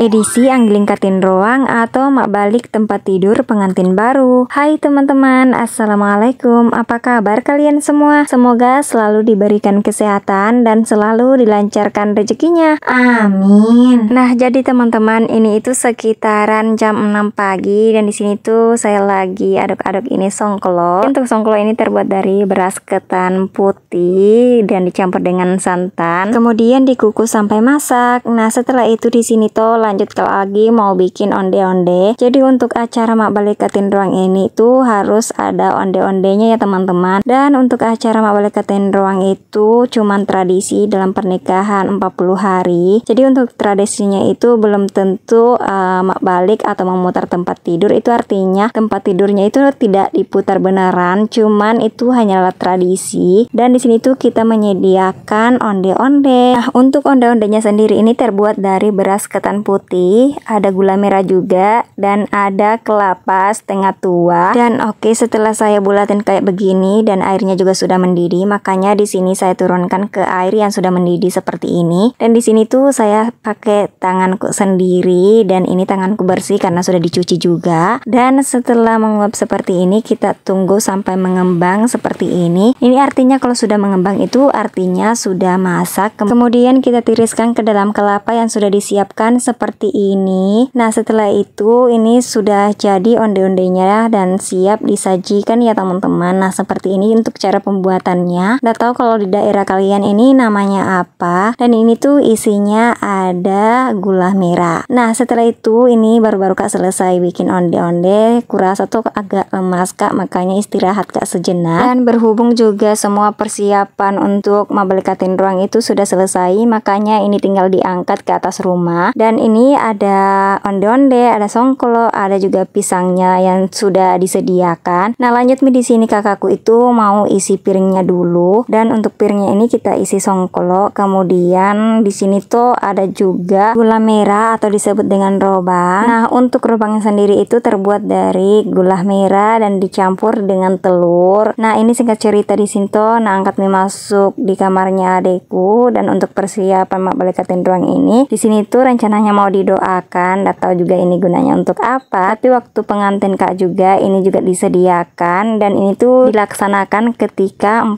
edisi Angling Katin Ruang atau Mak Balik Tempat Tidur Pengantin Baru. Hai teman-teman, Assalamualaikum, apa kabar kalian semua? Semoga selalu diberikan kesehatan dan selalu dilancarkan rezekinya. Amin. Nah, jadi teman-teman, ini itu sekitaran jam 6 pagi dan di sini tuh saya lagi aduk-aduk ini songklo. Untuk songklo ini terbuat dari beras ketan putih dan dicampur dengan santan. Kemudian dikukus sampai masak. Nah, setelah itu di sini tuh lanjut ke lagi mau bikin onde-onde jadi untuk acara mak balik ruang ini tuh harus ada onde-ondenya ya teman-teman dan untuk acara mak balik ruang itu cuman tradisi dalam pernikahan 40 hari jadi untuk tradisinya itu belum tentu uh, mak balik atau memutar tempat tidur itu artinya tempat tidurnya itu tidak diputar beneran cuman itu hanyalah tradisi dan di sini tuh kita menyediakan onde-onde nah untuk onde-ondenya sendiri ini terbuat dari beras ketan putih putih, ada gula merah juga, dan ada kelapa setengah tua. Dan oke, okay, setelah saya bulatin kayak begini dan airnya juga sudah mendidih, makanya di sini saya turunkan ke air yang sudah mendidih seperti ini. Dan di sini tuh saya pakai tanganku sendiri dan ini tanganku bersih karena sudah dicuci juga. Dan setelah menguap seperti ini, kita tunggu sampai mengembang seperti ini. Ini artinya kalau sudah mengembang itu artinya sudah masak. Kemudian kita tiriskan ke dalam kelapa yang sudah disiapkan seperti seperti ini. Nah, setelah itu ini sudah jadi onde-ondenya ya, dan siap disajikan ya teman-teman. Nah, seperti ini untuk cara pembuatannya. udah tahu kalau di daerah kalian ini namanya apa. Dan ini tuh isinya ada gula merah. Nah, setelah itu ini baru-baru Kak selesai bikin onde-onde. Kurasa tuh agak lemas Kak, makanya istirahat Kak sejenak. Dan berhubung juga semua persiapan untuk mabel katin ruang itu sudah selesai, makanya ini tinggal diangkat ke atas rumah. Dan ini sini ada onde ada songklo, ada juga pisangnya yang sudah disediakan. Nah, lanjut di sini kakakku itu mau isi piringnya dulu dan untuk piringnya ini kita isi songklo. Kemudian di sini tuh ada juga gula merah atau disebut dengan roba. Nah, untuk robangnya sendiri itu terbuat dari gula merah dan dicampur dengan telur. Nah, ini singkat cerita di sini tuh nah angkat mie masuk di kamarnya adekku dan untuk persiapan mak balik ruang ini di sini tuh rencananya mau didoakan atau tahu juga ini gunanya untuk apa tapi waktu pengantin kak juga ini juga disediakan dan ini tuh dilaksanakan ketika 40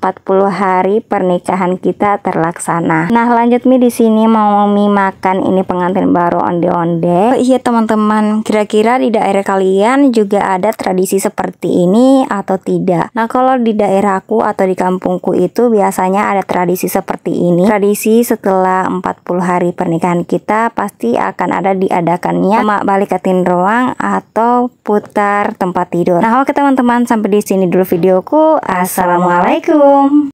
hari pernikahan kita terlaksana nah lanjut mi di sini mau mi makan ini pengantin baru onde-onde oh, iya teman-teman kira-kira di daerah kalian juga ada tradisi seperti ini atau tidak nah kalau di daerahku atau di kampungku itu biasanya ada tradisi seperti seperti ini. Tradisi setelah 40 hari pernikahan kita pasti akan ada diadakannya mak balik katin ruang atau putar tempat tidur. Nah, oke teman-teman, sampai di sini dulu videoku. Assalamualaikum.